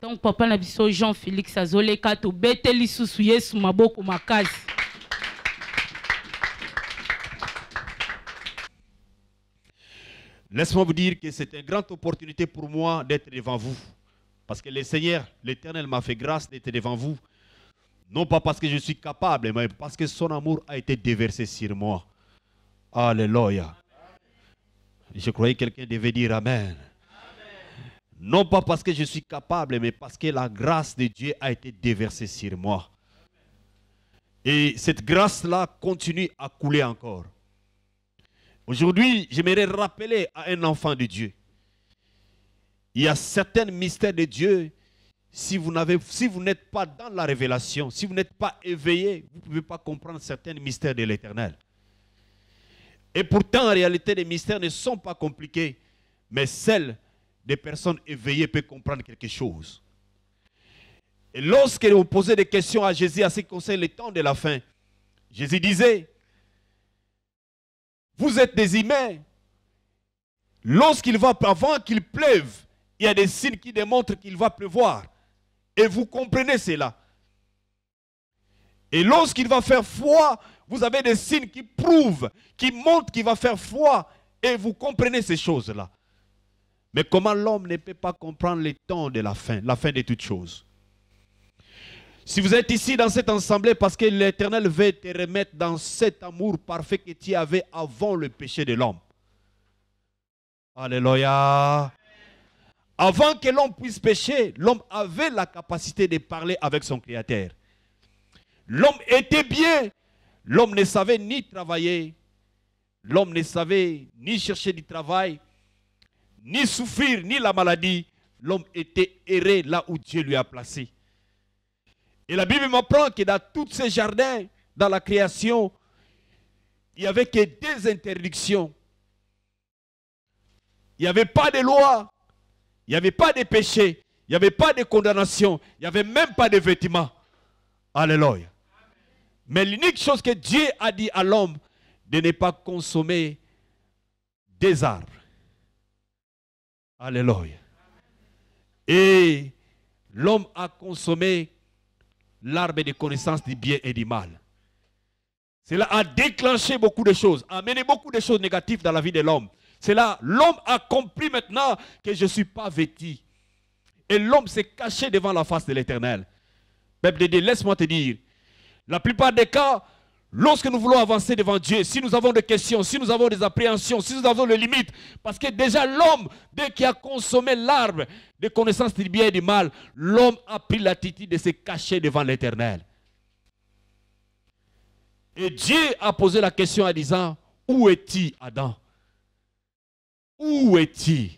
Donc papa jean félix Laisse-moi vous dire que c'est une grande opportunité pour moi d'être devant vous. Parce que le Seigneur, l'Éternel m'a fait grâce d'être devant vous. Non pas parce que je suis capable, mais parce que son amour a été déversé sur moi. Alléluia. Je croyais que quelqu'un devait dire Amen. Non pas parce que je suis capable, mais parce que la grâce de Dieu a été déversée sur moi. Et cette grâce-là continue à couler encore. Aujourd'hui, j'aimerais rappeler à un enfant de Dieu. Il y a certains mystères de Dieu. Si vous, n'avez, si n'êtes pas dans la révélation, si vous n'êtes pas éveillé, vous ne pouvez pas comprendre certains mystères de l'éternel. Et pourtant, en réalité, les mystères ne sont pas compliqués, mais celles des personnes éveillées peuvent comprendre quelque chose. Et lorsque vous posez des questions à Jésus à ce qui concerne le temps de la fin, Jésus disait, vous êtes des humains. Lorsqu'il va, avant qu'il pleuve, il y a des signes qui démontrent qu'il va pleuvoir. Et vous comprenez cela. Et lorsqu'il va faire froid, vous avez des signes qui prouvent, qui montrent qu'il va faire froid. Et vous comprenez ces choses-là. Mais comment l'homme ne peut pas comprendre les temps de la fin, la fin de toutes choses Si vous êtes ici dans cette assemblée parce que l'Éternel veut te remettre dans cet amour parfait que tu avais avant le péché de l'homme. Alléluia. Avant que l'homme puisse pécher, l'homme avait la capacité de parler avec son Créateur. L'homme était bien. L'homme ne savait ni travailler. L'homme ne savait ni chercher du travail ni souffrir, ni la maladie, l'homme était erré là où Dieu lui a placé. Et la Bible m'apprend que dans tous ces jardins, dans la création, il n'y avait que des interdictions. Il n'y avait pas de loi. Il n'y avait pas de péché. Il n'y avait pas de condamnation. Il n'y avait même pas de vêtements. Alléluia. Mais l'unique chose que Dieu a dit à l'homme, de ne pas consommer des arbres. Alléluia. Et l'homme a consommé l'arbre de connaissance du bien et du mal. Cela a déclenché beaucoup de choses, a amené beaucoup de choses négatives dans la vie de l'homme. Cela, l'homme a compris maintenant que je ne suis pas vêtu. Et l'homme s'est caché devant la face de l'Éternel. de Dieu, laisse-moi te dire, la plupart des cas, Lorsque nous voulons avancer devant Dieu, si nous avons des questions, si nous avons des appréhensions, si nous avons des limites, parce que déjà l'homme, dès qu'il a consommé l'arbre de connaissance du bien et du mal, l'homme a pris l'attitude de se cacher devant l'éternel. Et Dieu a posé la question en disant, où est-il Adam Où est-il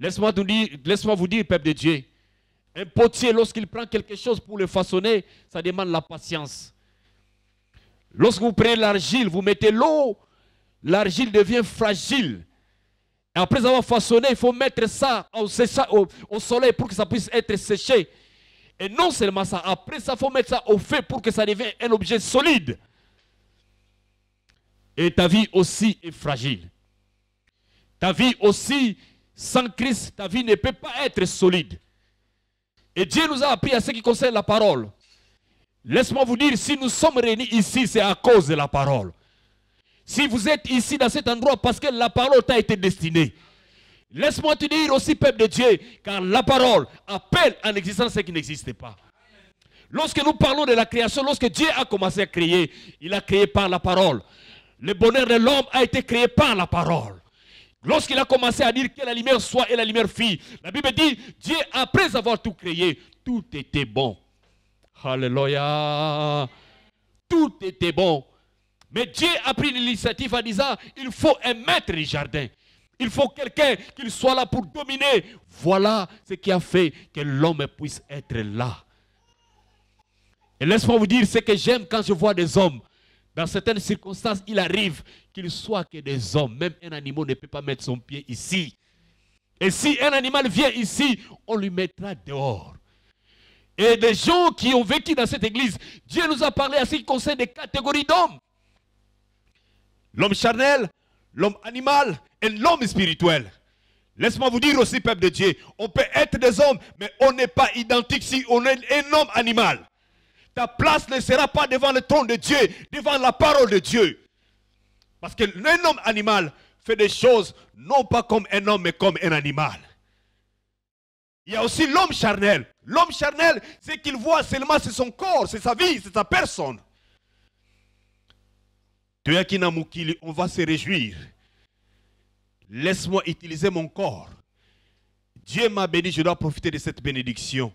Laisse-moi vous dire, peuple de Dieu, un potier, lorsqu'il prend quelque chose pour le façonner, ça demande la patience. Lorsque vous prenez l'argile, vous mettez l'eau, l'argile devient fragile. après avoir façonné, il faut mettre ça au, au soleil pour que ça puisse être séché. Et non seulement ça, après ça, il faut mettre ça au feu pour que ça devienne un objet solide. Et ta vie aussi est fragile. Ta vie aussi, sans Christ, ta vie ne peut pas être solide. Et Dieu nous a appris à ce qui concerne la parole. Laisse-moi vous dire, si nous sommes réunis ici, c'est à cause de la parole. Si vous êtes ici dans cet endroit, parce que la parole t'a été destinée. Laisse-moi te dire aussi, peuple de Dieu, car la parole appelle en existence ce qui n'existe pas. Lorsque nous parlons de la création, lorsque Dieu a commencé à créer, il a créé par la parole. Le bonheur de l'homme a été créé par la parole. Lorsqu'il a commencé à dire que la lumière soit et la lumière fille, la Bible dit, Dieu, après avoir tout créé, tout était bon. Alléluia. Tout était bon. Mais Dieu a pris l'initiative en disant, il faut un maître du jardin. Il faut quelqu'un qui soit là pour dominer. Voilà ce qui a fait que l'homme puisse être là. Et laisse-moi vous dire ce que j'aime quand je vois des hommes. Dans certaines circonstances, il arrive qu'il soit que des hommes. Même un animal ne peut pas mettre son pied ici. Et si un animal vient ici, on lui mettra dehors et des gens qui ont vécu dans cette église. Dieu nous a parlé à ce qui des catégories d'hommes. L'homme charnel, l'homme animal et l'homme spirituel. Laisse-moi vous dire aussi, peuple de Dieu, on peut être des hommes, mais on n'est pas identique si on est un homme animal. Ta place ne sera pas devant le trône de Dieu, devant la parole de Dieu. Parce que l'homme animal fait des choses non pas comme un homme, mais comme un animal. Il y a aussi l'homme charnel. L'homme charnel, ce qu'il voit seulement, c'est son corps, c'est sa vie, c'est sa personne. On va se réjouir. Laisse-moi utiliser mon corps. Dieu m'a béni, je dois profiter de cette bénédiction.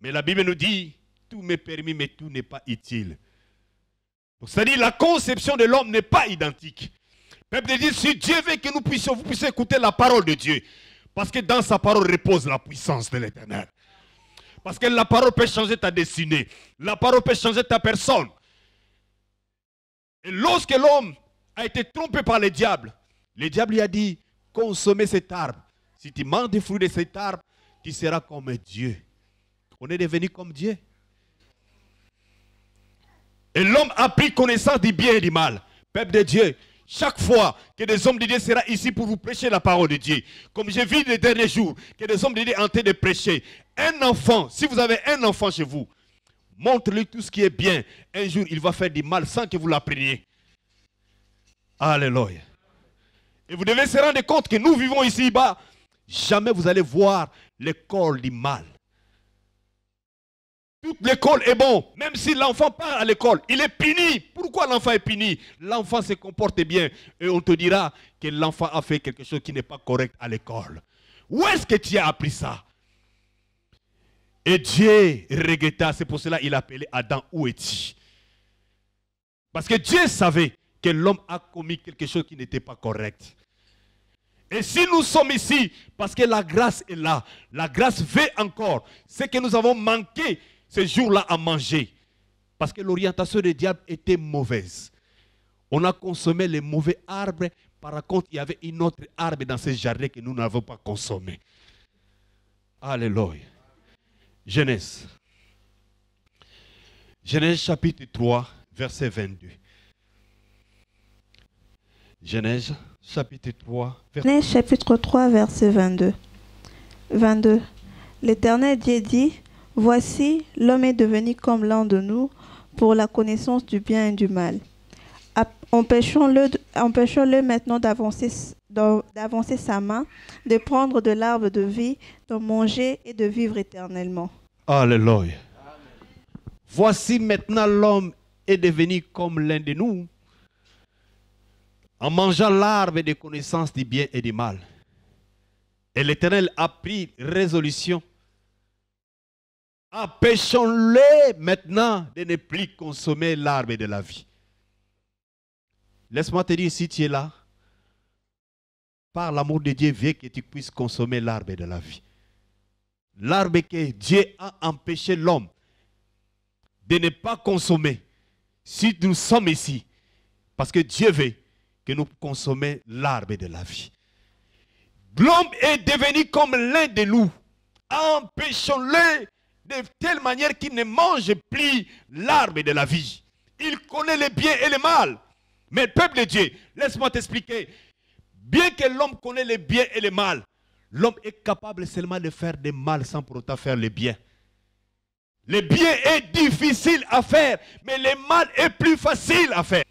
Mais la Bible nous dit, tout m'est permis, mais tout n'est pas utile. Donc, c'est-à-dire, la conception de l'homme n'est pas identique. Peuple de Dieu, si Dieu veut que nous puissions, vous puissiez écouter la parole de Dieu. Parce que dans sa parole repose la puissance de l'éternel. Parce que la parole peut changer ta destinée. La parole peut changer ta personne. Et lorsque l'homme a été trompé par le diable, le diable lui a dit, consommez cet arbre. Si tu manges des fruits de cet arbre, tu seras comme Dieu. On est devenu comme Dieu. Et l'homme a pris connaissance du bien et du mal. Peuple de Dieu, chaque fois que des hommes de Dieu sera ici pour vous prêcher la parole de Dieu, comme j'ai vu les derniers jours, que des hommes de Dieu en train de prêcher, un enfant, si vous avez un enfant chez vous, montre-lui tout ce qui est bien. Un jour, il va faire du mal sans que vous l'appreniez. Alléluia. Et vous devez se rendre compte que nous vivons ici-bas. Jamais vous allez voir corps du mal l'école est bon. Même si l'enfant part à l'école, il est puni. Pourquoi l'enfant est puni L'enfant se comporte bien. Et on te dira que l'enfant a fait quelque chose qui n'est pas correct à l'école. Où est-ce que tu as appris ça Et Dieu regretta. C'est pour cela qu'il appelait Adam, où es-tu Parce que Dieu savait que l'homme a commis quelque chose qui n'était pas correct. Et si nous sommes ici, parce que la grâce est là, la grâce veut encore ce que nous avons manqué ce jour là à manger. Parce que l'orientation des diables était mauvaise. On a consommé les mauvais arbres. Par contre, il y avait une autre arbre dans ce jardin que nous n'avons pas consommé. Alléluia. Genèse. Genèse chapitre 3, verset 22. Genèse chapitre 3, verset Genèse chapitre 3, verset 22. 22. L'Éternel Dieu dit, Voici, l'homme est devenu comme l'un de nous pour la connaissance du bien et du mal. Empêchons-le maintenant d'avancer sa main, de prendre de l'arbre de vie, de manger et de vivre éternellement. Alléluia. Voici maintenant l'homme est devenu comme l'un de nous en mangeant l'arbre des connaissances du bien et du mal. Et l'Éternel a pris résolution empêchons le maintenant de ne plus consommer l'arbre de la vie. Laisse-moi te dire, si tu es là, par l'amour de Dieu, viens que tu puisses consommer l'arbre de la vie. L'arbre que Dieu a empêché l'homme de ne pas consommer. Si nous sommes ici, parce que Dieu veut que nous consommions l'arbre de la vie. L'homme est devenu comme l'un des loups. Empêchons-le de telle manière qu'il ne mange plus l'arbre de la vie. Il connaît le bien et le mal. Mais peuple de Dieu, laisse-moi t'expliquer. Bien que l'homme connaît le bien et le mal, l'homme est capable seulement de faire des mal sans pour autant faire le bien. Le bien est difficile à faire, mais le mal est plus facile à faire.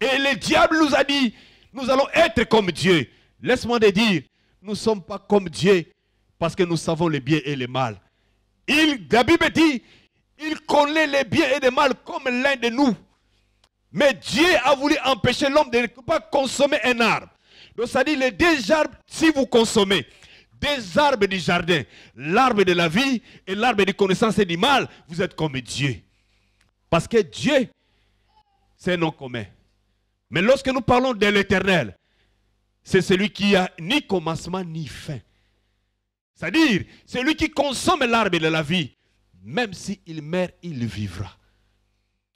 Et le diable nous a dit, nous allons être comme Dieu. Laisse-moi te dire, nous ne sommes pas comme Dieu parce que nous savons le bien et le mal. Il, la dit, il connaît les biens et les mal comme l'un de nous. Mais Dieu a voulu empêcher l'homme de ne pas consommer un arbre. Donc ça dit, les deux arbres, si vous consommez, des arbres du jardin, l'arbre de la vie et l'arbre de connaissance et du mal, vous êtes comme Dieu. Parce que Dieu, c'est non commun. Mais lorsque nous parlons de l'éternel, c'est celui qui a ni commencement ni fin. C'est-à-dire, celui qui consomme l'arbre de la vie, même s'il meurt, il vivra.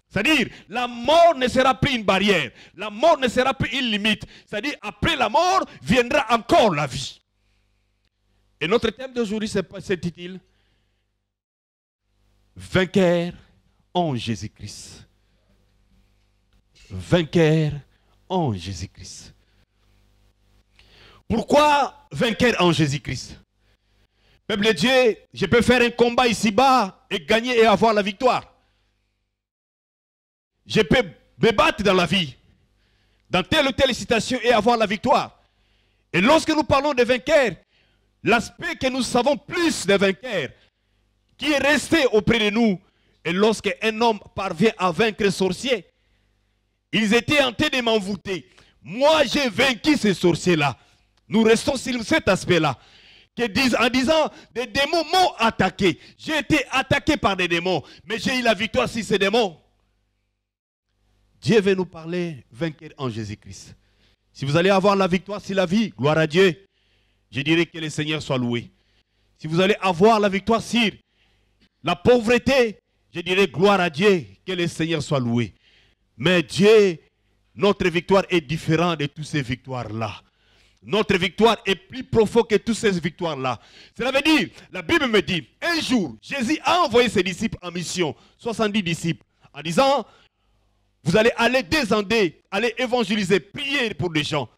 C'est-à-dire, la mort ne sera plus une barrière. La mort ne sera plus une limite. C'est-à-dire, après la mort, viendra encore la vie. Et notre thème d'aujourd'hui c'est-il, Vainqueur en Jésus-Christ. Vainqueur en Jésus-Christ. Pourquoi vainqueur en Jésus-Christ Peuple de Dieu, je peux faire un combat ici-bas et gagner et avoir la victoire. Je peux me battre dans la vie, dans telle ou telle situation et avoir la victoire. Et lorsque nous parlons de vainqueur, l'aspect que nous savons plus de vainqueurs, qui est resté auprès de nous, et lorsque un homme parvient à vaincre un sorcier, ils étaient en train de m'envoûter. Moi, j'ai vaincu ces sorciers-là. Nous restons sur cet aspect-là qui disent, en disant, des démons m'ont attaqué. J'ai été attaqué par des démons, mais j'ai eu la victoire sur ces démons. Dieu veut nous parler vainqueur en Jésus-Christ. Si vous allez avoir la victoire sur la vie, gloire à Dieu, je dirais que le Seigneur soit loué. Si vous allez avoir la victoire sur la pauvreté, je dirais gloire à Dieu, que le Seigneur soit loué. Mais Dieu, notre victoire est différente de toutes ces victoires-là. Notre victoire est plus profonde que toutes ces victoires-là. Cela veut dire, la Bible me dit, un jour, Jésus a envoyé ses disciples en mission, 70 disciples, en disant, vous allez aller désander, aller évangéliser, prier pour des gens.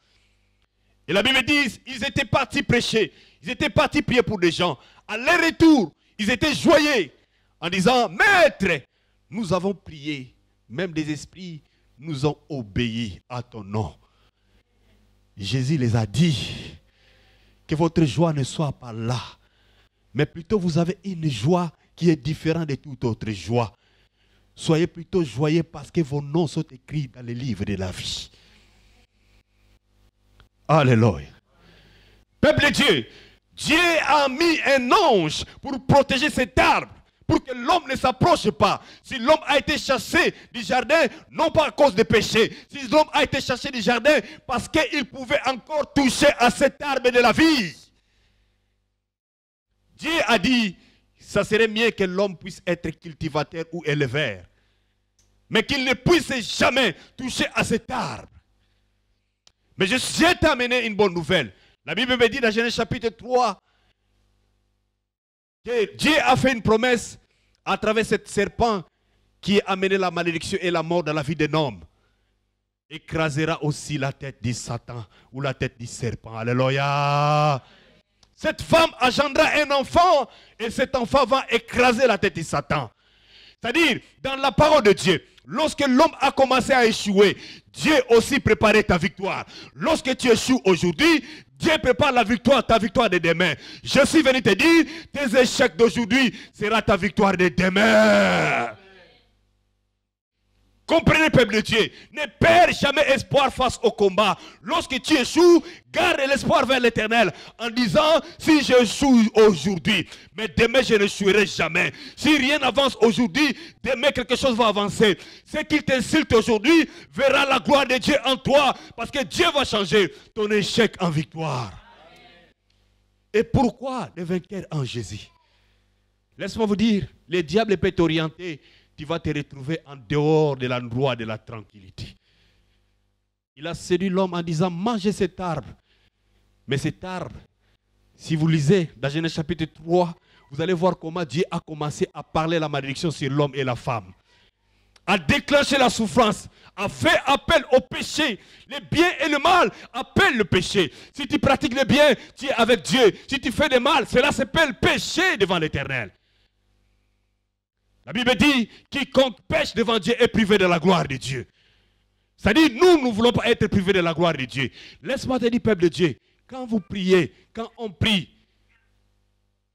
Et la Bible dit, ils étaient partis prêcher, ils étaient partis prier pour des gens. À leur retour, ils étaient joyeux en disant, Maître, nous avons prié, même des esprits nous ont obéi à ton nom. Jésus les a dit que votre joie ne soit pas là, mais plutôt vous avez une joie qui est différente de toute autre joie. Soyez plutôt joyeux parce que vos noms sont écrits dans les livres de la vie. Alléluia. Peuple de Dieu, Dieu a mis un ange pour protéger cet arbre pour que l'homme ne s'approche pas. Si l'homme a été chassé du jardin, non pas à cause de péchés, si l'homme a été chassé du jardin parce qu'il pouvait encore toucher à cet arbre de la vie. Dieu a dit, ça serait mieux que l'homme puisse être cultivateur ou éleveur, mais qu'il ne puisse jamais toucher à cet arbre. Mais je, suis amené une bonne nouvelle. La Bible me dit dans Genèse chapitre 3, Dieu a fait une promesse à travers cette serpent qui a amené la malédiction et la mort dans la vie d'un homme. Écrasera aussi la tête du Satan ou la tête du serpent. Alléluia. Cette femme engendra un enfant et cet enfant va écraser la tête du Satan. C'est-à-dire, dans la parole de Dieu, lorsque l'homme a commencé à échouer, Dieu aussi préparait ta victoire. Lorsque tu échoues aujourd'hui, Dieu prépare la victoire, ta victoire de demain. Je suis venu te dire, tes échecs d'aujourd'hui sera ta victoire de demain. Comprenez, peuple de Dieu, ne perds jamais espoir face au combat. Lorsque tu échoues, garde l'espoir vers l'éternel en disant, si je échoue aujourd'hui, mais demain je ne échouerai jamais. Si rien n'avance aujourd'hui, demain quelque chose va avancer. Ce qui t'insulte aujourd'hui verra la gloire de Dieu en toi, parce que Dieu va changer ton échec en victoire. Et pourquoi le vainqueur en Jésus Laisse-moi vous dire, le diable peut t'orienter tu vas te retrouver en dehors de l'endroit de la tranquillité. Il a séduit l'homme en disant, mangez cet arbre. Mais cet arbre, si vous lisez dans Genèse chapitre 3, vous allez voir comment Dieu a commencé à parler la malédiction sur l'homme et la femme. A déclenché la souffrance, a fait appel au péché. Le bien et le mal appellent le péché. Si tu pratiques le bien, tu es avec Dieu. Si tu fais le mal, cela s'appelle péché devant l'éternel. La Bible dit, quiconque pêche devant Dieu est privé de la gloire de Dieu. C'est-à-dire, nous, nous ne voulons pas être privés de la gloire de Dieu. Laisse-moi te dire, peuple de Dieu, quand vous priez, quand on prie,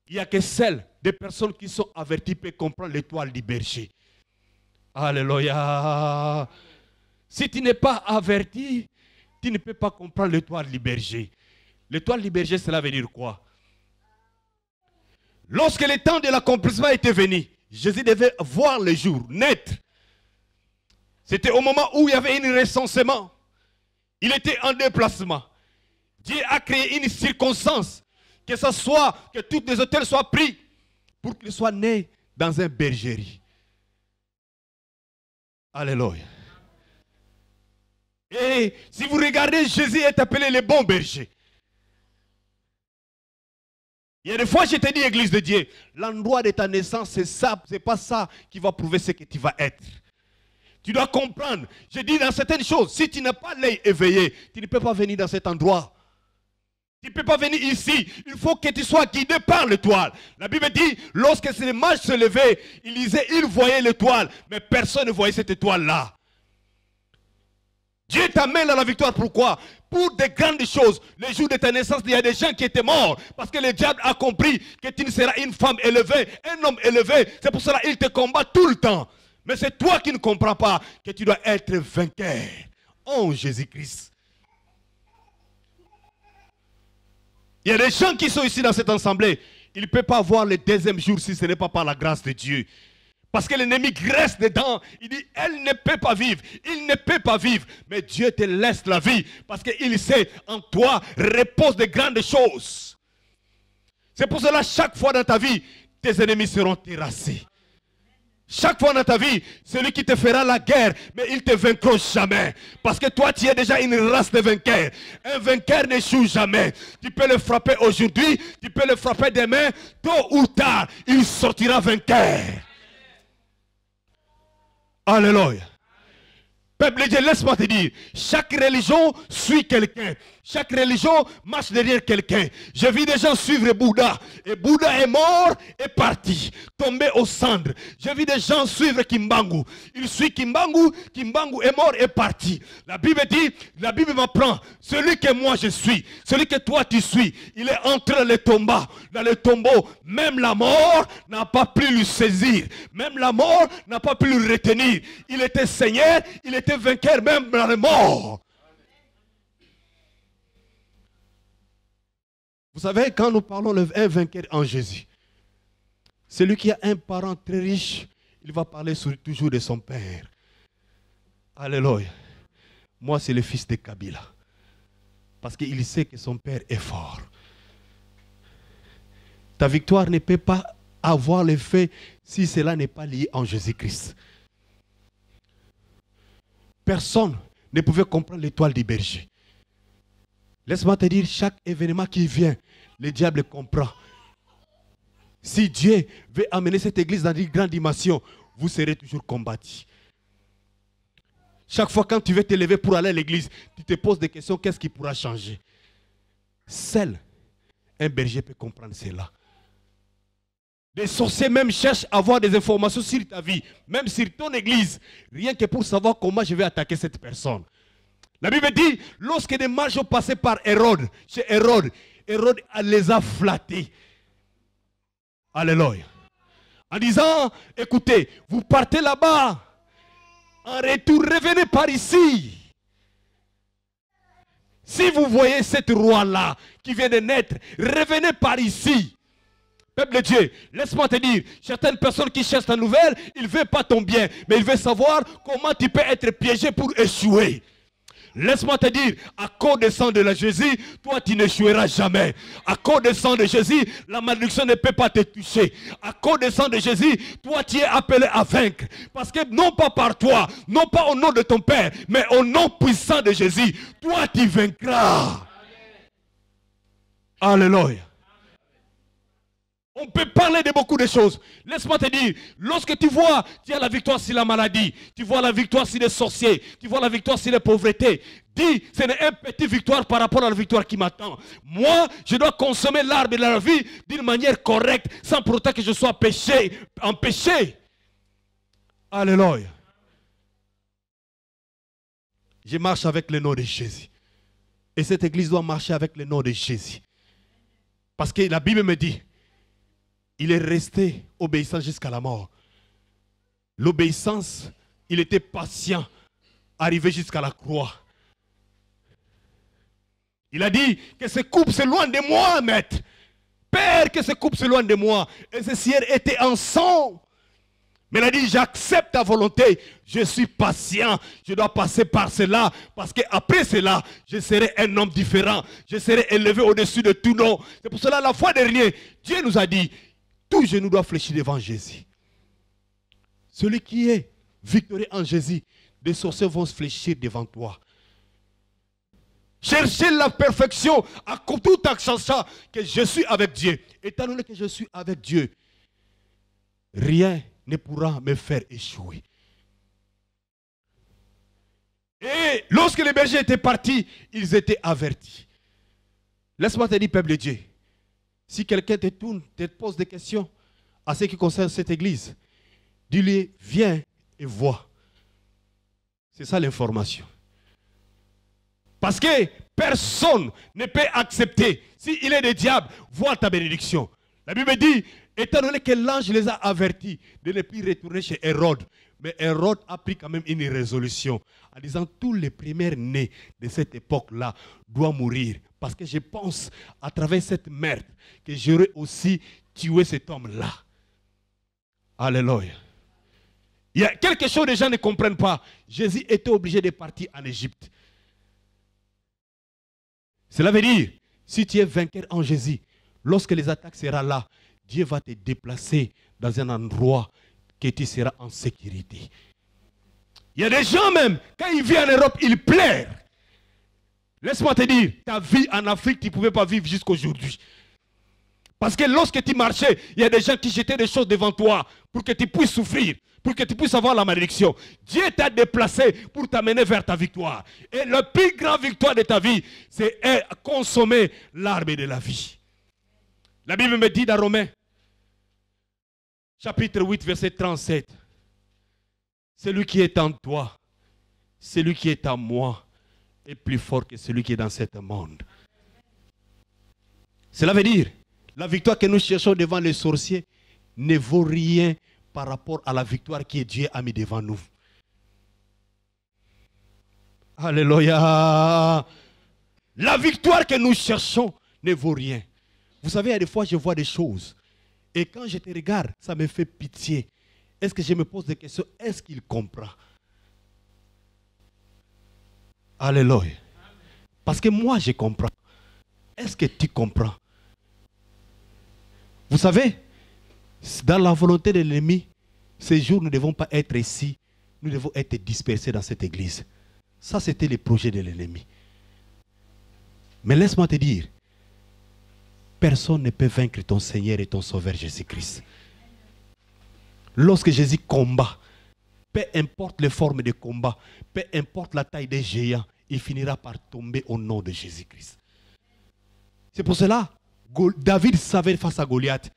il n'y a que celles des personnes qui sont averties peuvent comprendre l'étoile du berger. Alléluia. Si tu n'es pas averti, tu ne peux pas comprendre l'étoile du berger. L'étoile du berger, cela veut dire quoi Lorsque le temps de l'accomplissement était venu, Jésus devait voir le jour, naître. C'était au moment où il y avait un recensement. Il était en déplacement. Dieu a créé une circonstance. Que ce soit, que tous les hôtels soient pris pour qu'il soit né dans un bergerie. Alléluia. Et si vous regardez, Jésus est appelé le bon berger. Il y a des fois, je te dis, Église de Dieu, l'endroit de ta naissance, c'est ça, c'est pas ça qui va prouver ce que tu vas être. Tu dois comprendre. Je dis dans certaines choses, si tu n'as pas l'œil éveillé, tu ne peux pas venir dans cet endroit. Tu ne peux pas venir ici. Il faut que tu sois guidé par l'étoile. La Bible dit, lorsque les mages se levaient, il disaient, ils voyaient l'étoile, mais personne ne voyait cette étoile-là. Dieu t'amène à la victoire. Pourquoi Pour des grandes choses. Le jour de ta naissance, il y a des gens qui étaient morts parce que le diable a compris que tu ne seras une femme élevée, un homme élevé. C'est pour cela qu'il te combat tout le temps. Mais c'est toi qui ne comprends pas que tu dois être vainqueur oh, Jésus-Christ. Il y a des gens qui sont ici dans cette assemblée. Il ne peuvent pas voir le deuxième jour si ce n'est pas par la grâce de Dieu. Parce que l'ennemi graisse dedans. Il dit, elle ne peut pas vivre. Il ne peut pas vivre. Mais Dieu te laisse la vie. Parce qu'il sait, en toi repose de grandes choses. C'est pour cela, chaque fois dans ta vie, tes ennemis seront terrassés. Chaque fois dans ta vie, celui qui te fera la guerre, mais il te vaincra jamais. Parce que toi, tu es déjà une race de vainqueurs. Un vainqueur n'échoue jamais. Tu peux le frapper aujourd'hui, tu peux le frapper demain. Tôt ou tard, il sortira vainqueur. Alléluia. Peuple de Dieu, laisse-moi te dire, chaque religion suit quelqu'un. Chaque religion marche derrière quelqu'un. Je vis des gens suivre Bouddha. Et Bouddha est mort et parti, tombé aux cendres. Je vis des gens suivre Kimbangu. Il suit Kimbangu. Kimbangu est mort et parti. La Bible dit, la Bible m'apprend, celui que moi je suis, celui que toi tu suis, il est entre les tombeaux. Dans le tombeau, même la mort n'a pas pu le saisir. Même la mort n'a pas pu le retenir. Il était Seigneur, il était vainqueur même dans la mort. Vous savez, quand nous parlons le vainqueur en Jésus, celui qui a un parent très riche, il va parler toujours de son père. Alléluia. Moi, c'est le fils de Kabila. Parce qu'il sait que son père est fort. Ta victoire ne peut pas avoir l'effet si cela n'est pas lié en Jésus-Christ. Personne ne pouvait comprendre l'étoile du berger. Laisse-moi te dire, chaque événement qui vient le diable comprend. Si Dieu veut amener cette église dans une grande dimension, vous serez toujours combattu. Chaque fois quand tu veux te lever pour aller à l'église, tu te poses des questions, qu'est-ce qui pourra changer Seul un berger peut comprendre cela. Des sorciers même cherchent à avoir des informations sur ta vie, même sur ton église, rien que pour savoir comment je vais attaquer cette personne. La Bible dit, lorsque des marches ont passé par Hérode, chez Hérode, Hérode les a flattés. Alléluia. En disant, écoutez, vous partez là-bas. En retour, revenez par ici. Si vous voyez cette roi-là qui vient de naître, revenez par ici. Peuple de Dieu, laisse-moi te dire, certaines personnes qui cherchent la nouvelle, ils ne veulent pas ton bien, mais ils veulent savoir comment tu peux être piégé pour échouer. Laisse-moi te dire, à cause du sang de Jésus, toi tu n'échoueras jamais. À cause du sang de Jésus, la malédiction ne peut pas te toucher. À cause du sang de Jésus, toi tu es appelé à vaincre. Parce que non pas par toi, non pas au nom de ton Père, mais au nom puissant de Jésus, toi tu vaincras. Alléluia. On peut parler de beaucoup de choses. Laisse-moi te dire, lorsque tu vois, tu as la victoire sur la maladie, tu vois la victoire sur les sorciers, tu vois la victoire sur la pauvreté, Dis, ce n'est une petite victoire par rapport à la victoire qui m'attend. Moi, je dois consommer l'arbre de la vie d'une manière correcte, sans pourtant que je sois péché, empêché. Alléluia. Je marche avec le nom de Jésus. Et cette église doit marcher avec le nom de Jésus. Parce que la Bible me dit, il est resté obéissant jusqu'à la mort. L'obéissance, il était patient, arrivé jusqu'à la croix. Il a dit que ce coupe se loin de moi, maître. Père, que ce coupe se loin de moi. Et ce ciel était en sang. Mais il a dit, j'accepte ta volonté. Je suis patient. Je dois passer par cela. Parce qu'après cela, je serai un homme différent. Je serai élevé au-dessus de tout nom. C'est pour cela, la fois dernière, Dieu nous a dit, tout genou doit fléchir devant Jésus. Celui qui est victorieux en Jésus, des sorciers vont se fléchir devant toi. Cherchez la perfection à tout ça que je suis avec Dieu. Étant donné que je suis avec Dieu, rien ne pourra me faire échouer. Et lorsque les bergers étaient partis, ils étaient avertis. Laisse-moi te dire, peuple de Dieu, si quelqu'un te tourne, te pose des questions à ce qui concerne cette église, dis-lui, viens et vois. C'est ça l'information. Parce que personne ne peut accepter, s'il est des diables, voir ta bénédiction. La Bible dit, étant donné que l'ange les a avertis de ne plus retourner chez Hérode, mais Hérode a pris quand même une résolution en disant tous les premiers nés de cette époque-là doivent mourir. Parce que je pense, à travers cette merde, que j'aurais aussi tué cet homme-là. Alléluia. Il y a quelque chose que les gens ne comprennent pas. Jésus était obligé de partir en Égypte. Cela veut dire, si tu es vainqueur en Jésus, lorsque les attaques seront là, Dieu va te déplacer dans un endroit que tu seras en sécurité. Il y a des gens même, quand ils viennent en Europe, ils pleurent. Laisse-moi te dire, ta vie en Afrique, tu ne pouvais pas vivre jusqu'à aujourd'hui. Parce que lorsque tu marchais, il y a des gens qui jetaient des choses devant toi pour que tu puisses souffrir, pour que tu puisses avoir la malédiction. Dieu t'a déplacé pour t'amener vers ta victoire. Et la plus grande victoire de ta vie, c'est consommer l'arbre de la vie. La Bible me dit dans Romains, chapitre 8, verset 37. Celui qui est en toi, celui qui est en moi, est plus fort que celui qui est dans ce monde. Cela veut dire, la victoire que nous cherchons devant les sorciers ne vaut rien par rapport à la victoire que Dieu a mis devant nous. Alléluia. La victoire que nous cherchons ne vaut rien. Vous savez, il des fois, je vois des choses. Et quand je te regarde, ça me fait pitié. Est-ce que je me pose des questions Est-ce qu'il comprend Alléluia. Parce que moi, je comprends. Est-ce que tu comprends Vous savez, dans la volonté de l'ennemi, ces jours, nous ne devons pas être ici. Nous devons être dispersés dans cette église. Ça, c'était le projet de l'ennemi. Mais laisse-moi te dire, personne ne peut vaincre ton Seigneur et ton Sauveur Jésus-Christ. Lorsque Jésus combat, peu importe les formes de combat, peu importe la taille des géants, il finira par tomber au nom de Jésus-Christ. C'est pour cela, David savait face à Goliath.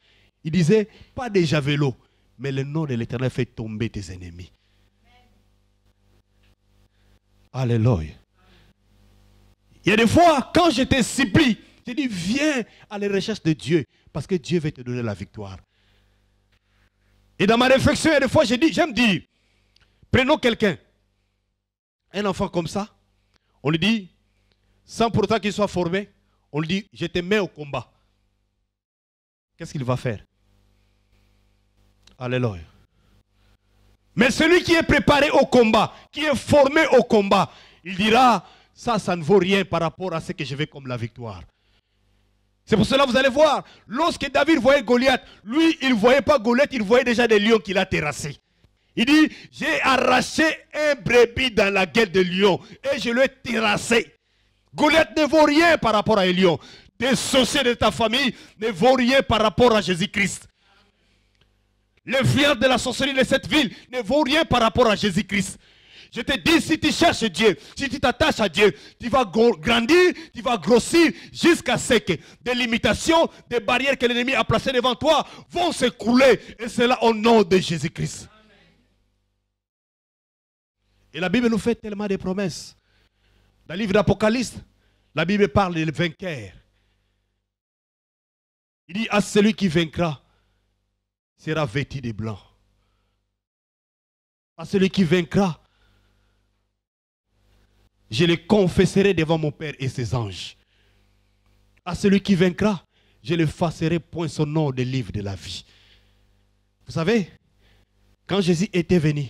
Il disait, pas déjà vélo, mais le nom de l'Éternel fait tomber tes ennemis. Alléluia. Il y a des fois, quand je te supplie, je dis, viens à la recherche de Dieu, parce que Dieu veut te donner la victoire. Et dans ma réflexion, il y a des fois, j'ai dit, j'aime dire, prenons quelqu'un, un enfant comme ça, on lui dit, sans pourtant qu'il soit formé, on lui dit, je te mets au combat. Qu'est-ce qu'il va faire Alléluia. Mais celui qui est préparé au combat, qui est formé au combat, il dira, ça, ça ne vaut rien par rapport à ce que je vais comme la victoire. C'est pour cela que vous allez voir, lorsque David voyait Goliath, lui, il ne voyait pas Goliath, il voyait déjà des lions qu'il a terrassés. Il dit, j'ai arraché un brebis dans la guerre de lions et je l'ai terrassé. Goliath ne vaut rien par rapport à lion. Des sociétés de ta famille ne vaut rien par rapport à Jésus-Christ. fier de la sorcellerie de cette ville ne vaut rien par rapport à Jésus-Christ. Je te dis, si tu cherches Dieu, si tu t'attaches à Dieu, tu vas grandir, tu vas grossir jusqu'à ce que des limitations, des barrières que l'ennemi a placées devant toi vont s'écouler. Et cela au nom de Jésus-Christ. Et la Bible nous fait tellement de promesses. Dans le livre d'Apocalypse, la Bible parle des vainqueurs. Il dit à celui qui vaincra sera vêtu de blanc. À celui qui vaincra je le confesserai devant mon Père et ses anges. À celui qui vaincra, je le fasserai point son nom des livres de la vie. Vous savez, quand Jésus était venu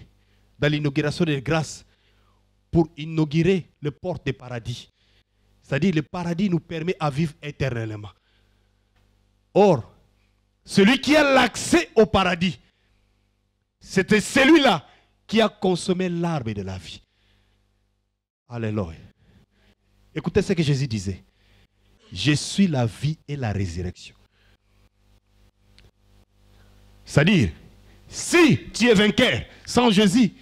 dans l'inauguration des grâces pour inaugurer le porte du paradis, c'est-à-dire le paradis nous permet à vivre éternellement. Or, celui qui a l'accès au paradis, c'était celui-là qui a consommé l'arbre de la vie. Alléluia. Écoutez ce que Jésus disait. Je suis la vie et la résurrection. C'est-à-dire, si tu es vainqueur sans Jésus,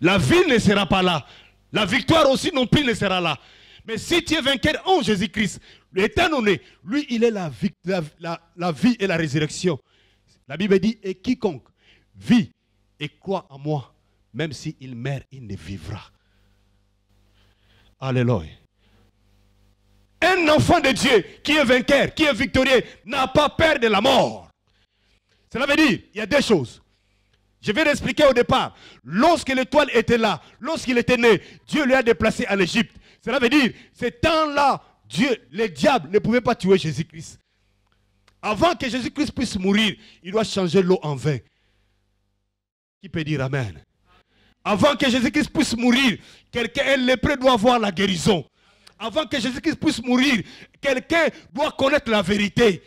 la vie ne sera pas là. La victoire aussi non plus ne sera là. Mais si tu es vainqueur en Jésus-Christ, l'éternel lui, il est la la vie et la résurrection. La Bible dit, et quiconque vit et croit en moi, même s'il meurt, il ne vivra. Alléluia. Un enfant de Dieu qui est vainqueur, qui est victorieux, n'a pas peur de la mort. Cela veut dire, il y a deux choses. Je vais l'expliquer au départ. Lorsque l'étoile était là, lorsqu'il était né, Dieu lui a déplacé en Égypte. Cela veut dire, ces temps-là, Dieu, les diables ne pouvait pas tuer Jésus-Christ. Avant que Jésus-Christ puisse mourir, il doit changer l'eau en vin. Qui peut dire Amen avant que Jésus-Christ puisse mourir, quelqu'un est lépreux doit voir la guérison. Avant que Jésus-Christ puisse mourir, quelqu'un doit connaître la vérité.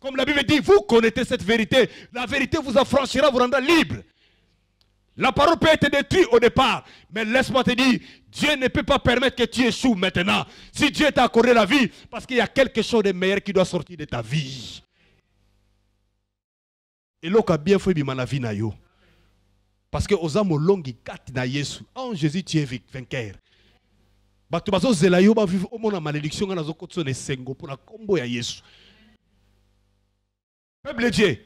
Comme la Bible dit, vous connaissez cette vérité. La vérité vous affranchira, vous rendra libre. La parole peut être détruite au départ. Mais laisse-moi te dire, Dieu ne peut pas permettre que tu échoues maintenant. Si Dieu t'a accordé la vie, parce qu'il y a quelque chose de meilleur qui doit sortir de ta vie. Et ma ma parce que hommes longue quatre na yesu en jésus tu es vainqueur bah bazozela yo bavivre la malédiction ngai nazokotisa na esengo pour la combo ya yesu peuple dieu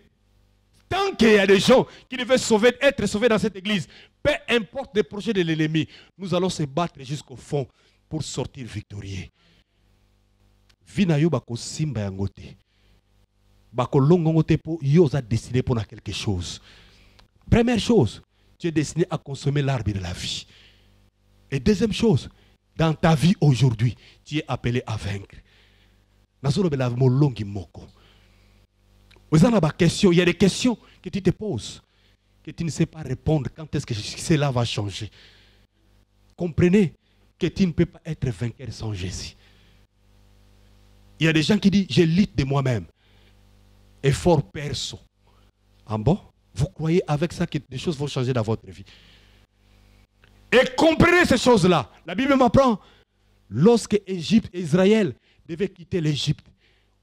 tant qu'il y a des gens qui devaient sauver, être sauvés dans cette église, peu importe les projets de l'ennemi, nous allons se battre jusqu'au fond pour sortir victorieux. Vina yo ko simba yangote. Bako longongote pour yo a décidé pour quelque chose. Première chose, tu es destiné à consommer l'arbre de la vie. Et deuxième chose, dans ta vie aujourd'hui, tu es appelé à vaincre. Il y a des questions que tu te poses, que tu ne sais pas répondre. Quand est-ce que cela va changer Comprenez que tu ne peux pas être vainqueur sans Jésus. Il y a des gens qui disent, lutte de moi-même. Effort perso. En ah bon vous croyez avec ça que des choses vont changer dans votre vie. Et comprenez ces choses-là. La Bible m'apprend, lorsque Égypte et Israël devaient quitter l'Égypte,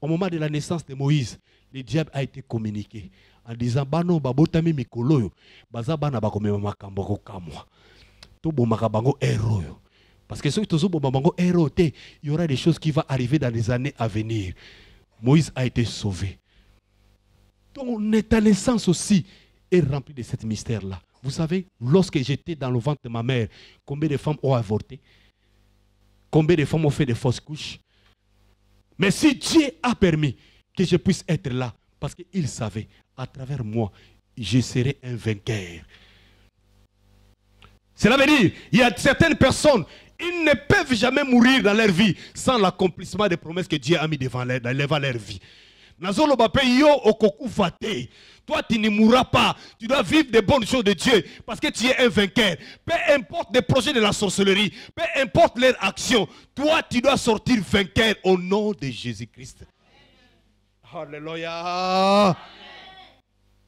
au moment de la naissance de Moïse, le diable a été communiqué en disant parce que il y aura des choses qui vont arriver dans les années à venir moïse a été sauvé Ton état naissance aussi est rempli de ce mystère-là. Vous savez, lorsque j'étais dans le ventre de ma mère, combien de femmes ont avorté Combien de femmes ont fait des fausses couches Mais si Dieu a permis que je puisse être là, parce qu'il savait, à travers moi, je serai un vainqueur. Cela veut dire, il y a certaines personnes, ils ne peuvent jamais mourir dans leur vie sans l'accomplissement des promesses que Dieu a mis devant leur, devant leur vie toi tu ne mourras pas tu dois vivre des bonnes choses de Dieu parce que tu es un vainqueur peu importe les projets de la sorcellerie peu importe leurs actions toi tu dois sortir vainqueur au nom de Jésus-Christ Alléluia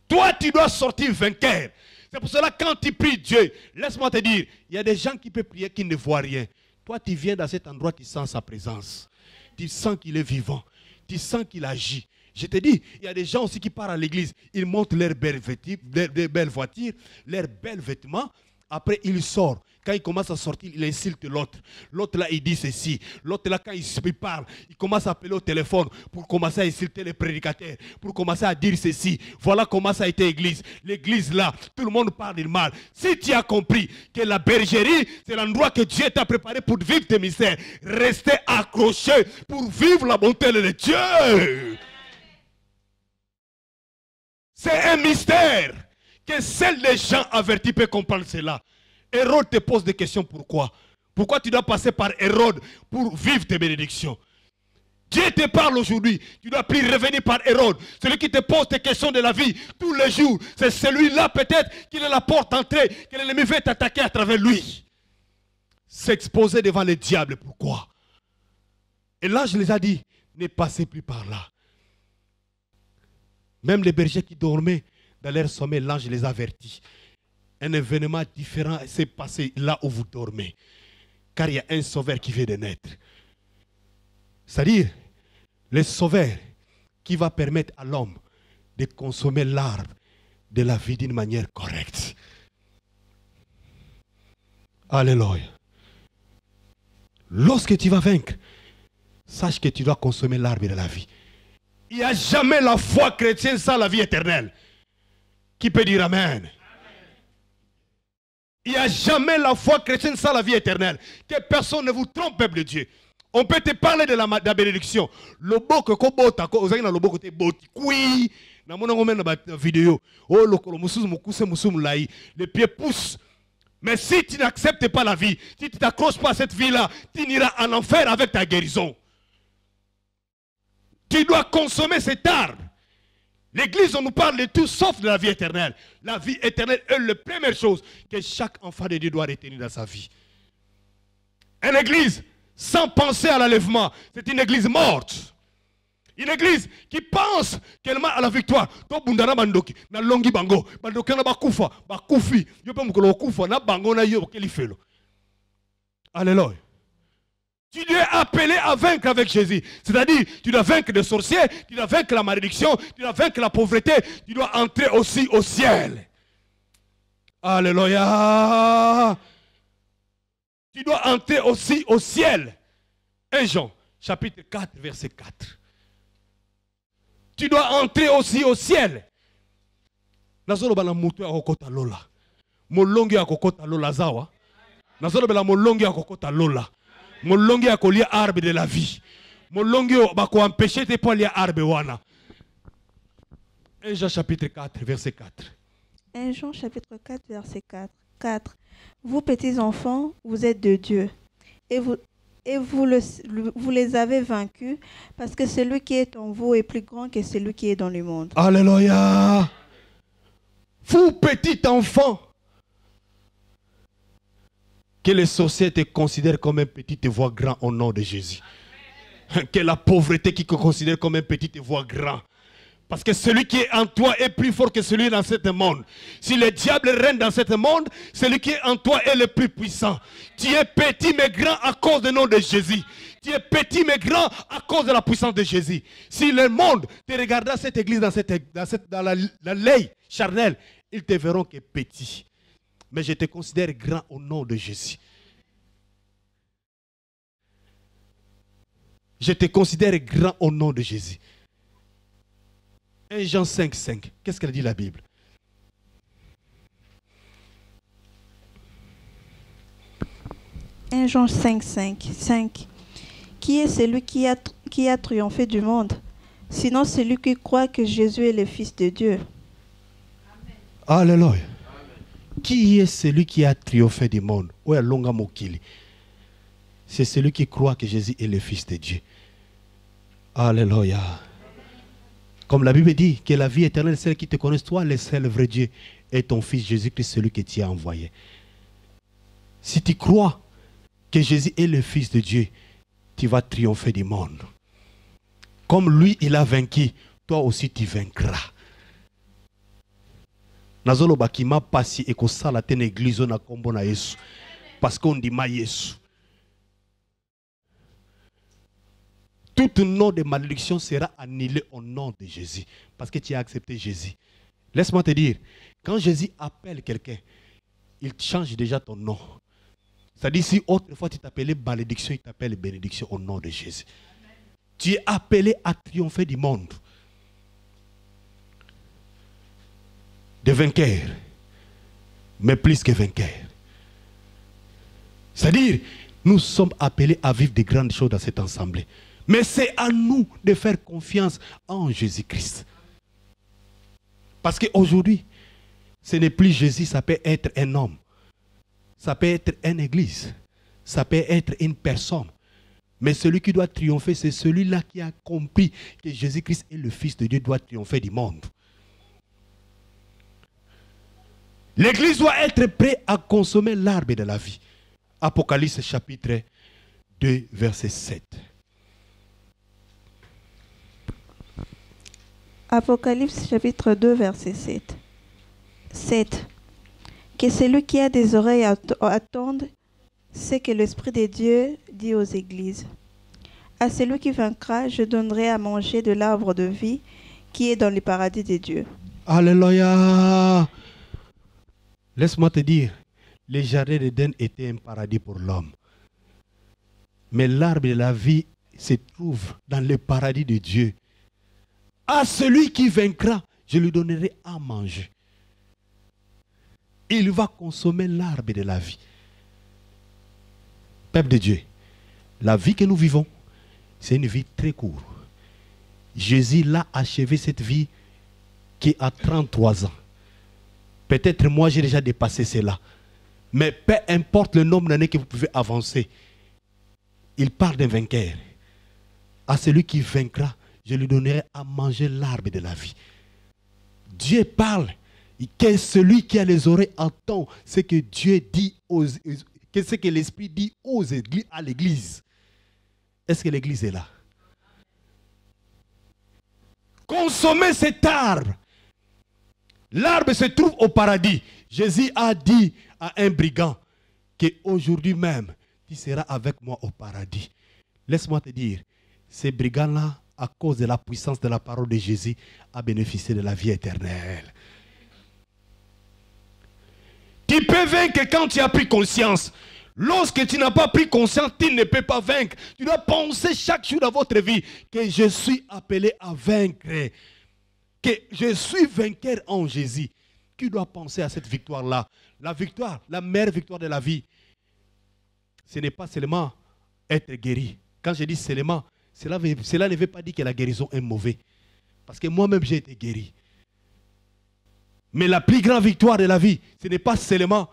toi tu dois sortir vainqueur c'est pour cela quand tu pries Dieu laisse-moi te dire il y a des gens qui peuvent prier qui ne voient rien toi tu viens dans cet endroit tu sens sa présence tu sens qu'il est vivant tu sens qu'il agit je te dis, il y a des gens aussi qui partent à l'église. Ils montent leurs belles, voitures, leurs belles vêtements. Après, ils sortent. Quand ils commencent à sortir, ils insultent l'autre. L'autre là, il dit ceci. L'autre là, quand il parle, il commence à appeler au téléphone pour commencer à insulter les prédicateurs, pour commencer à dire ceci. Voilà comment ça a été l'église. L'église là, tout le monde parle du mal. Si tu as compris que la bergerie, c'est l'endroit que Dieu t'a préparé pour vivre tes mystères, restez accrochés pour vivre la bonté de Dieu. C'est un mystère que seuls les gens avertis peuvent comprendre cela. Hérode te pose des questions. Pourquoi Pourquoi tu dois passer par Hérode pour vivre tes bénédictions Dieu te parle aujourd'hui. Tu dois plus revenir par Hérode. Celui qui te pose des questions de la vie tous les jours. C'est celui-là peut-être qui est la porte d'entrée, que l'ennemi veut t'attaquer à travers lui. S'exposer devant le diable. Pourquoi Et là, je les a dit, ne passez plus par là. Même les bergers qui dormaient dans leur sommeil, l'ange les avertit. Un événement différent s'est passé là où vous dormez. Car il y a un sauveur qui vient de naître. C'est-à-dire, le sauveur qui va permettre à l'homme de consommer l'arbre de la vie d'une manière correcte. Alléluia. Lorsque tu vas vaincre, sache que tu dois consommer l'arbre de la vie. Il n'y a jamais la foi chrétienne sans la vie éternelle. Qui peut dire Amen? Il n'y a jamais la foi chrétienne sans la vie éternelle. Que personne ne vous trompe, peuple de Dieu. On peut te parler de la, de la bénédiction. Le que kobota ko ozangi na loboko te boti. Oui, na mona ngomena ba vidéo. Oh lokolo musuzu mukuse musumu lai. Les pieds poussent. Mais si tu n'acceptes pas la vie, si tu t'accroches pas à cette vie-là, tu n'iras en enfer avec ta guérison doit dois consommer cet arbre. L'Église, on nous parle de tout sauf de la vie éternelle. La vie éternelle est la première chose que chaque enfant de Dieu doit retenir dans sa vie. Une Église sans penser à l'enlèvement, c'est une Église morte. Une église qui pense qu'elle à la victoire. Tu es appelé à vaincre avec Jésus. C'est-à-dire, tu dois vaincre les sorciers, tu dois vaincre la malédiction, tu dois vaincre la pauvreté, tu dois entrer aussi au ciel. Alléluia. Tu dois entrer aussi au ciel. 1 Jean, chapitre 4, verset 4. Tu dois entrer aussi au ciel. lola ya kokota lola ya kokota lola molongi akolia arbre de la vie molongi te alia arbre wana 1 Jean chapitre 4 verset 4 1 Jean chapitre 4 verset 4 4 Vous petits enfants, vous êtes de Dieu et vous et vous, le, vous les avez vaincus parce que celui qui est en vous est plus grand que celui qui est dans le monde. Alléluia. Vous petits enfants, que les sociétés te considèrent comme un petit te voient grand au nom de Jésus. Que la pauvreté qui te considère comme un petit te voit grand. Parce que celui qui est en toi est plus fort que celui dans ce monde. Si le diable règne dans ce monde, celui qui est en toi est le plus puissant. Tu es petit mais grand à cause du nom de Jésus. Tu es petit mais grand à cause de la puissance de Jésus. Si le monde te regarde cette église dans, cette, dans, dans la, la charnelle, ils te verront que petit mais je te considère grand au nom de Jésus. Je te considère grand au nom de Jésus. 1 Jean 5, 5. Qu'est-ce qu'elle dit la Bible Jean 5, 5, 5. Qui est celui qui a, qui a triomphé du monde Sinon celui qui croit que Jésus est le Fils de Dieu. Alléluia qui est celui qui a triomphé du monde C'est celui qui croit que Jésus est le Fils de Dieu. Alléluia. Comme la Bible dit que la vie éternelle, celle qui te connaît, toi, le seul vrai Dieu, est ton Fils Jésus-Christ, celui que tu as envoyé. Si tu crois que Jésus est le Fils de Dieu, tu vas triompher du monde. Comme lui, il a vaincu, toi aussi tu vaincras nazolo ekosala na parce dit ma Tout nom de malédiction sera annulé au nom de Jésus. Parce que tu as accepté Jésus. Laisse-moi te dire, quand Jésus appelle quelqu'un, il change déjà ton nom. C'est-à-dire, si autrefois tu t'appelais malédiction, il t'appelle bénédiction au nom de Jésus. Tu es appelé à triompher du monde. de vainqueur, mais plus que vainqueur. C'est-à-dire, nous sommes appelés à vivre de grandes choses dans cette assemblée. Mais c'est à nous de faire confiance en Jésus-Christ. Parce qu'aujourd'hui, ce n'est plus Jésus, ça peut être un homme, ça peut être une église, ça peut être une personne. Mais celui qui doit triompher, c'est celui-là qui a compris que Jésus-Christ est le Fils de Dieu, doit triompher du monde. L'Église doit être prête à consommer l'arbre de la vie. Apocalypse chapitre 2, verset 7. Apocalypse chapitre 2, verset 7. 7. Que celui qui a des oreilles attende, ce que l'Esprit de Dieu dit aux églises. À celui qui vaincra, je donnerai à manger de l'arbre de vie qui est dans le paradis de Dieu. Alléluia. Laisse-moi te dire, les jardins d'Éden étaient un paradis pour l'homme. Mais l'arbre de la vie se trouve dans le paradis de Dieu. À celui qui vaincra, je lui donnerai à manger. Il va consommer l'arbre de la vie. Peuple de Dieu, la vie que nous vivons, c'est une vie très courte. Jésus l'a achevé cette vie qui a 33 ans. Peut-être moi j'ai déjà dépassé cela. Mais peu importe le nombre d'années que vous pouvez avancer, il parle d'un vainqueur. À celui qui vaincra, je lui donnerai à manger l'arbre de la vie. Dieu parle. Que celui qui a les oreilles entend ce que Dieu dit aux, quest ce que l'Esprit dit aux églises, à l'Église. Est-ce que l'Église est là? Consommez cet arbre L'arbre se trouve au paradis. Jésus a dit à un brigand qu'aujourd'hui même, tu seras avec moi au paradis. Laisse-moi te dire, ces brigands-là, à cause de la puissance de la parole de Jésus, a bénéficié de la vie éternelle. Tu peux vaincre quand tu as pris conscience. Lorsque tu n'as pas pris conscience, tu ne peux pas vaincre. Tu dois penser chaque jour dans votre vie que je suis appelé à vaincre que je suis vainqueur en Jésus. Qui doit penser à cette victoire-là La victoire, la meilleure victoire de la vie, ce n'est pas seulement être guéri. Quand je dis seulement, cela, ne veut pas dire que la guérison est mauvaise. Parce que moi-même, j'ai été guéri. Mais la plus grande victoire de la vie, ce n'est pas seulement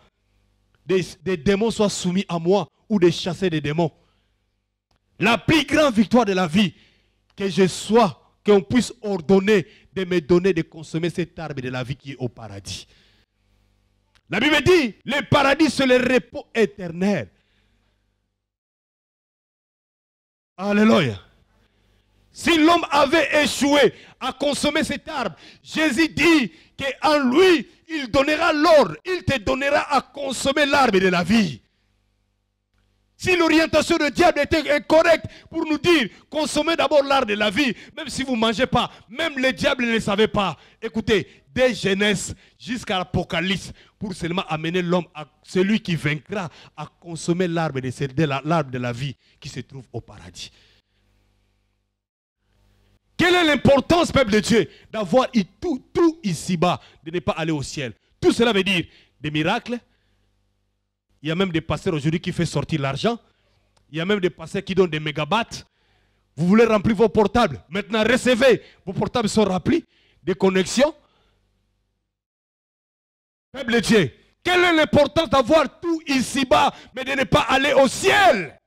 des, des, démons soient soumis à moi ou de chasser des démons. La plus grande victoire de la vie, que je sois, qu'on puisse ordonner de me donner de consommer cet arbre de la vie qui est au paradis. La Bible dit, le paradis, c'est le repos éternel. Alléluia. Si l'homme avait échoué à consommer cet arbre, Jésus dit qu'en lui, il donnera l'or. il te donnera à consommer l'arbre de la vie. Si l'orientation du diable était correcte pour nous dire, consommez d'abord l'arbre de la vie, même si vous ne mangez pas, même le diable ne le savait pas. Écoutez, des Genèse jusqu'à l'Apocalypse, pour seulement amener l'homme à celui qui vaincra à consommer l'arbre de, la, de la vie qui se trouve au paradis. Quelle est l'importance, peuple de Dieu, d'avoir tout ici-bas, de ne pas aller au ciel Tout cela veut dire des miracles, il y a même des pasteurs aujourd'hui qui font sortir l'argent. Il y a même des pasteurs qui donnent des mégabats. Vous voulez remplir vos portables. Maintenant, recevez. Vos portables sont remplis. Des connexions. Peuple de Dieu, quelle est l'importance d'avoir tout ici-bas, mais de ne pas aller au ciel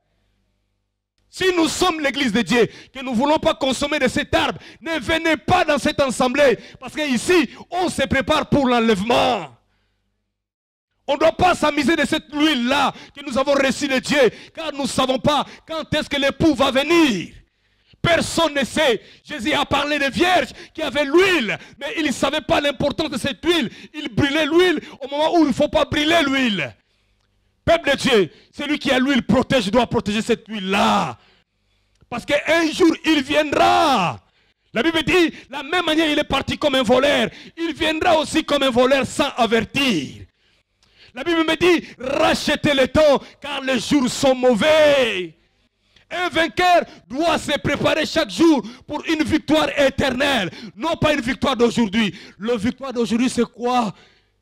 Si nous sommes l'église de Dieu, que nous ne voulons pas consommer de cet arbre, ne venez pas dans cette assemblée, parce qu'ici, on se prépare pour l'enlèvement. On ne doit pas s'amuser de cette huile-là que nous avons reçue de Dieu, car nous ne savons pas quand est-ce que l'époux va venir. Personne ne sait. Jésus a parlé des vierges qui avaient l'huile, mais ils ne savaient pas l'importance de cette huile. Il brûlait l'huile au moment où il ne faut pas brûler l'huile. Peuple de Dieu, celui qui a l'huile protège, doit protéger cette huile-là. Parce qu'un jour, il viendra. La Bible dit, la même manière, il est parti comme un voleur. Il viendra aussi comme un voleur sans avertir. La Bible me dit, rachetez le temps, car les jours sont mauvais. Un vainqueur doit se préparer chaque jour pour une victoire éternelle, non pas une victoire d'aujourd'hui. La victoire d'aujourd'hui, c'est quoi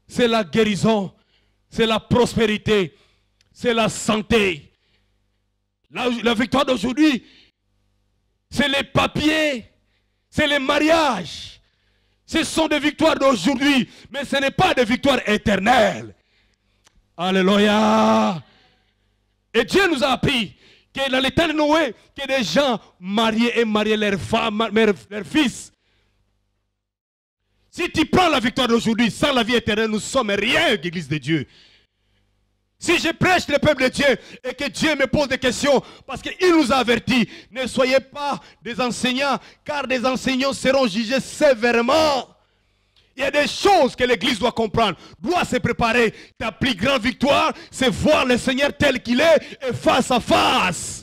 C'est la guérison, c'est la prospérité, c'est la santé. La, victoire d'aujourd'hui, c'est les papiers, c'est les mariages. Ce sont des victoires d'aujourd'hui, mais ce n'est pas des victoires éternelles. Alléluia. Et Dieu nous a appris que dans l'Éternel de Noé, que des gens mariaient et mariaient leurs femmes, leurs, fils. Si tu prends la victoire d'aujourd'hui, sans la vie éternelle, nous sommes rien, l'Église de Dieu. Si je prêche le peuple de Dieu et que Dieu me pose des questions, parce qu'il nous a avertis, ne soyez pas des enseignants, car des enseignants seront jugés sévèrement. Il y a des choses que l'Église doit comprendre, doit se préparer. Ta plus grande victoire, c'est voir le Seigneur tel qu'il est et face à face.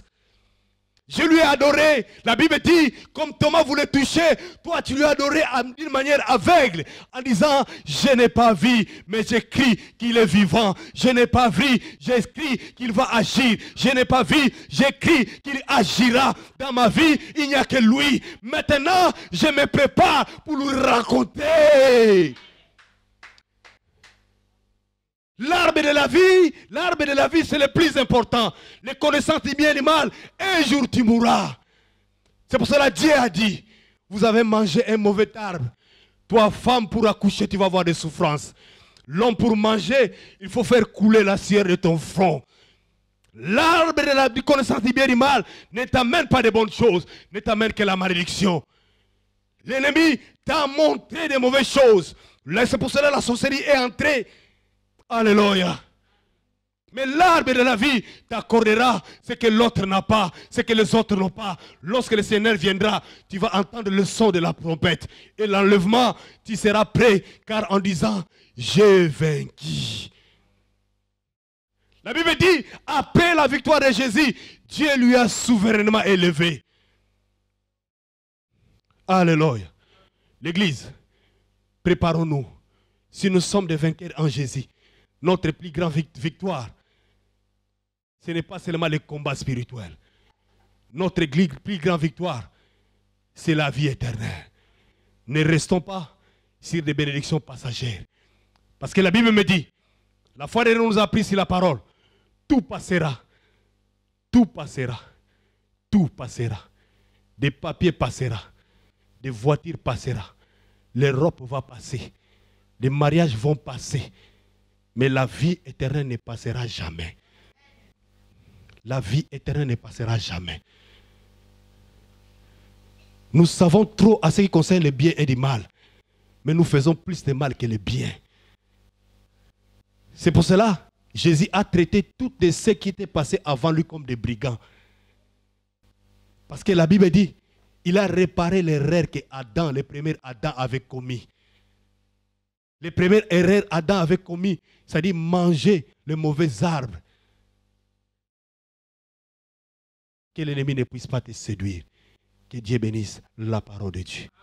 Je lui ai adoré. La Bible dit, comme Thomas voulait toucher, toi tu lui as adoré d'une manière aveugle, en disant, je n'ai pas vu, mais j'écris qu'il est vivant. Je n'ai pas vu, j'écris qu'il va agir. Je n'ai pas vu, j'écris qu'il agira. Dans ma vie, il n'y a que lui. Maintenant, je me prépare pour lui raconter. L'arbre de la vie, l'arbre de la vie, c'est le plus important. Les connaissances du bien et du mal, un jour tu mourras. C'est pour cela que Dieu a dit, vous avez mangé un mauvais arbre. Toi, femme, pour accoucher, tu vas avoir des souffrances. L'homme, pour manger, il faut faire couler la cire de ton front. L'arbre de la du connaissance du bien et du mal ne t'amène pas de bonnes choses, ne t'amène que la malédiction. L'ennemi t'a montré des mauvaises choses. C'est pour cela que la sorcellerie est entrée Alléluia. Mais l'arbre de la vie t'accordera ce que l'autre n'a pas, ce que les autres n'ont pas. Lorsque le Seigneur viendra, tu vas entendre le son de la trompette. Et l'enlèvement, tu seras prêt, car en disant, j'ai vaincu. La Bible dit, après la victoire de Jésus, Dieu lui a souverainement élevé. Alléluia. L'Église, préparons-nous. Si nous sommes des vainqueurs en Jésus, notre plus grande victoire, ce n'est pas seulement les combats spirituels. Notre plus grande victoire, c'est la vie éternelle. Ne restons pas sur des bénédictions passagères. Parce que la Bible me dit, la foi de Dieu nous a pris sur la parole. Tout passera. Tout passera. Tout passera. Des papiers passera. Des voitures passera. l'Europe va passer. Les mariages vont passer. Mais la vie éternelle ne passera jamais. La vie éternelle ne passera jamais. Nous savons trop à ce qui concerne le bien et le mal. Mais nous faisons plus de mal que le bien. C'est pour cela Jésus a traité toutes ceux qui étaient passé avant lui comme des brigands. Parce que la Bible dit, il a réparé l'erreur que Adam, le premier Adam avait commis. Les premières erreurs Adam avait commis, c'est-à-dire manger le mauvais arbre. Que l'ennemi ne puisse pas te séduire. Que Dieu bénisse la parole de Dieu.